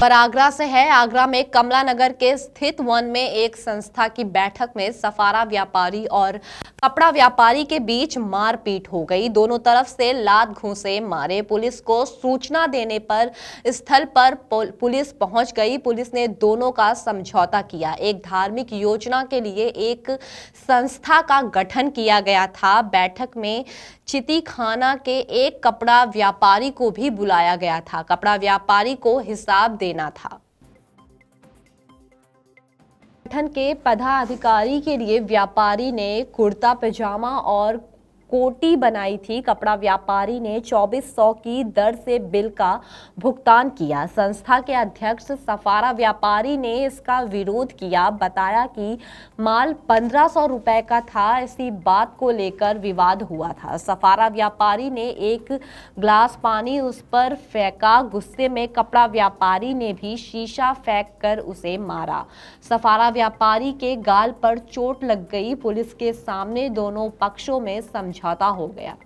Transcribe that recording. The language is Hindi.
पर आगरा से है आगरा में कमला नगर के स्थित वन में एक संस्था की बैठक में सफारा व्यापारी और कपड़ा व्यापारी के बीच मारपीट हो गई दोनों तरफ से लात घूसे मारे पुलिस को सूचना देने पर स्थल पर पुलिस पहुंच गई पुलिस ने दोनों का समझौता किया एक धार्मिक योजना के लिए एक संस्था का गठन किया गया था बैठक में चिती खाना के एक कपड़ा व्यापारी को भी बुलाया गया था कपड़ा व्यापारी को हिसाब देना था संगठन के पदाधिकारी के लिए व्यापारी ने कुर्ता पजामा और कोटी बनाई थी कपड़ा व्यापारी ने 2400 की दर से बिल का भुगतान किया संस्था के अध्यक्ष सफारा व्यापारी ने इसका विरोध किया बताया कि माल 1500 रुपए का था इसी बात को लेकर विवाद हुआ था सफारा व्यापारी ने एक ग्लास पानी उस पर फेंका गुस्से में कपड़ा व्यापारी ने भी शीशा फेंक कर उसे मारा सफारा व्यापारी के गाल पर चोट लग गई पुलिस के सामने दोनों पक्षों में समझ समझौता हो गया